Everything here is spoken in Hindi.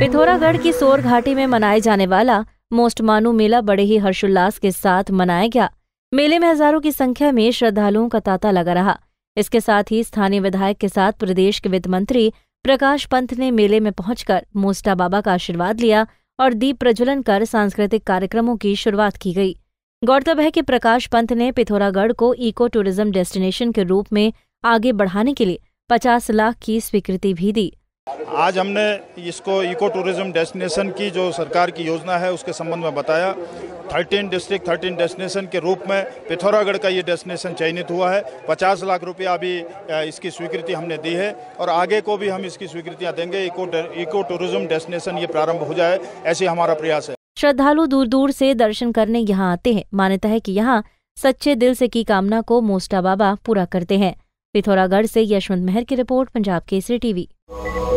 पिथौरागढ़ की सोर घाटी में मनाए जाने वाला मोस्ट मानू मेला बड़े ही हर्षोल्लास के साथ मनाया गया मेले में हजारों की संख्या में श्रद्धालुओं का तांता लगा रहा इसके साथ ही स्थानीय विधायक के साथ प्रदेश के वित्त मंत्री प्रकाश पंत ने मेले में पहुंचकर मोस्टा बाबा का आशीर्वाद लिया और दीप प्रज्वलन कर सांस्कृतिक कार्यक्रमों की शुरुआत की गई गौरतलब है कि प्रकाश पंत ने पिथौरागढ़ को इको टूरिज्म डेस्टिनेशन के रूप में आगे बढ़ाने के लिए पचास लाख की स्वीकृति भी दी आज हमने इसको इको टूरिज्म डेस्टिनेशन की जो सरकार की योजना है उसके संबंध में बताया 13 डिस्ट्रिक्ट 13 डेस्टिनेशन के रूप में पिथौरागढ़ का ये डेस्टिनेशन चयनित हुआ है 50 लाख रुपया अभी इसकी स्वीकृति हमने दी है और आगे को भी हम इसकी स्वीकृतियाँ देंगे इको इको टूरिज्म डेस्टिनेशन ये प्रारंभ हो जाए ऐसे हमारा प्रयास है श्रद्धालु दूर दूर से दर्शन करने यहाँ आते हैं मान्यता है कि यहाँ सच्चे दिल से की कामना को मोस्टा बाबा पूरा करते हैं पिथौरागढ़ से यशवंत मेहर की रिपोर्ट पंजाब केसरी टीवी